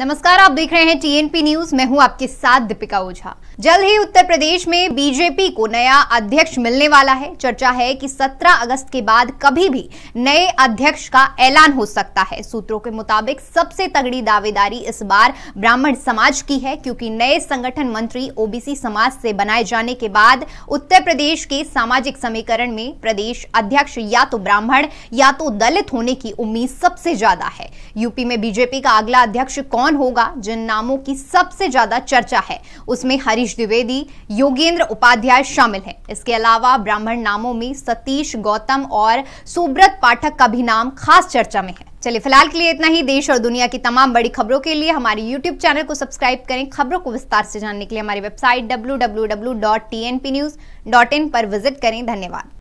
नमस्कार आप देख रहे हैं टीएनपी न्यूज मैं हूं आपके साथ दीपिका ओझा जल्द ही उत्तर प्रदेश में बीजेपी को नया अध्यक्ष मिलने वाला है चर्चा है कि 17 अगस्त के बाद कभी भी नए अध्यक्ष का ऐलान हो सकता है सूत्रों के मुताबिक सबसे तगड़ी दावेदारी इस बार ब्राह्मण समाज की है क्योंकि नए संगठन मंत्री ओबीसी समाज से बनाए जाने के बाद उत्तर प्रदेश के सामाजिक समीकरण में प्रदेश अध्यक्ष या तो ब्राह्मण या तो दलित होने की उम्मीद सबसे ज्यादा है यूपी में बीजेपी का अगला अध्यक्ष कौन होगा जिन नामों की सबसे ज्यादा चर्चा है उसमें हरीश द्विवेदी योगेंद्र उपाध्याय शामिल है इसके अलावा ब्राह्मण नामों में सतीश गौतम और सुब्रत पाठक का भी नाम खास चर्चा में है चलिए फिलहाल के लिए इतना ही देश और दुनिया की तमाम बड़ी खबरों के लिए हमारे YouTube चैनल को सब्सक्राइब करें खबरों को विस्तार से जानने के लिए हमारी वेबसाइट डब्ल्यू पर विजिट करें धन्यवाद